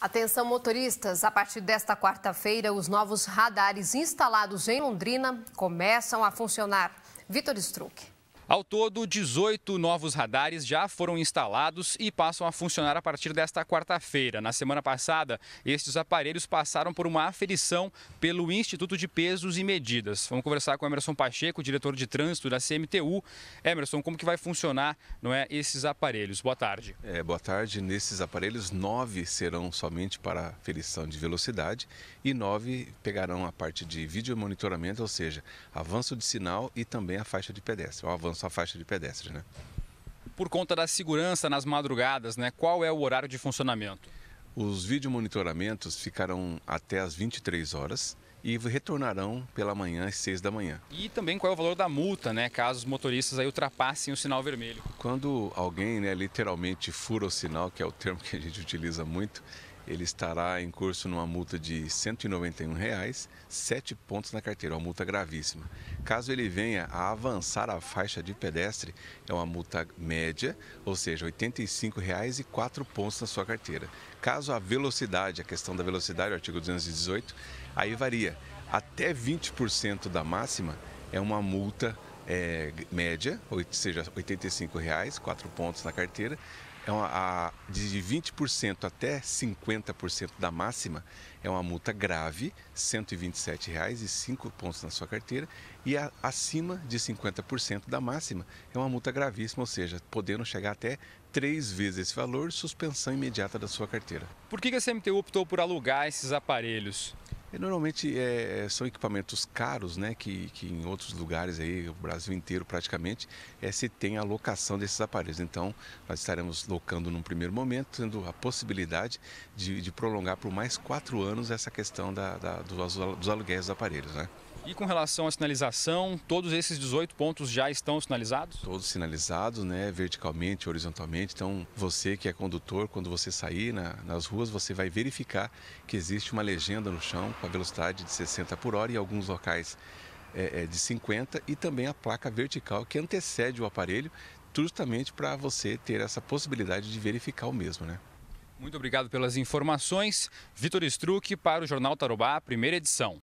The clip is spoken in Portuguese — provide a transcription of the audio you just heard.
Atenção motoristas, a partir desta quarta-feira, os novos radares instalados em Londrina começam a funcionar. Vitor Struck. Ao todo, 18 novos radares já foram instalados e passam a funcionar a partir desta quarta-feira. Na semana passada, estes aparelhos passaram por uma aferição pelo Instituto de Pesos e Medidas. Vamos conversar com Emerson Pacheco, diretor de trânsito da CMTU. Emerson, como que vai funcionar não é, esses aparelhos? Boa tarde. É, boa tarde. Nesses aparelhos, nove serão somente para aferição de velocidade e nove pegarão a parte de vídeo monitoramento, ou seja, avanço de sinal e também a faixa de pedestre. O avanço sua faixa de pedestres, né? Por conta da segurança nas madrugadas, né? Qual é o horário de funcionamento? Os vídeo monitoramentos ficarão até as 23 horas e retornarão pela manhã às 6 da manhã. E também qual é o valor da multa, né, caso os motoristas aí ultrapassem o sinal vermelho? Quando alguém, né, literalmente fura o sinal, que é o termo que a gente utiliza muito, ele estará em curso numa multa de R$ 191,00, sete pontos na carteira, uma multa gravíssima. Caso ele venha a avançar a faixa de pedestre, é uma multa média, ou seja, R$ 85,00 e quatro pontos na sua carteira. Caso a velocidade, a questão da velocidade, o artigo 218, aí varia. Até 20% da máxima é uma multa é, média, ou seja, R$ 85,00, quatro pontos na carteira é uma, a, de 20% até 50% da máxima é uma multa grave, R$ 127,05 pontos na sua carteira, e a, acima de 50% da máxima é uma multa gravíssima, ou seja, podendo chegar até três vezes esse valor, suspensão imediata da sua carteira. Por que a CMTU optou por alugar esses aparelhos? normalmente é, é, são equipamentos caros, né? Que, que em outros lugares aí, o Brasil inteiro praticamente, é, se tem a locação desses aparelhos. Então, nós estaremos locando num primeiro momento, tendo a possibilidade de, de prolongar por mais quatro anos essa questão da, da, dos, dos aluguéis dos aparelhos, né? E com relação à sinalização, todos esses 18 pontos já estão sinalizados? Todos sinalizados, né, verticalmente, horizontalmente. Então, você que é condutor, quando você sair na, nas ruas, você vai verificar que existe uma legenda no chão com a velocidade de 60 por hora e alguns locais é, é, de 50 e também a placa vertical que antecede o aparelho, justamente para você ter essa possibilidade de verificar o mesmo, né? Muito obrigado pelas informações. Vitor Struck para o Jornal Tarobá, primeira edição.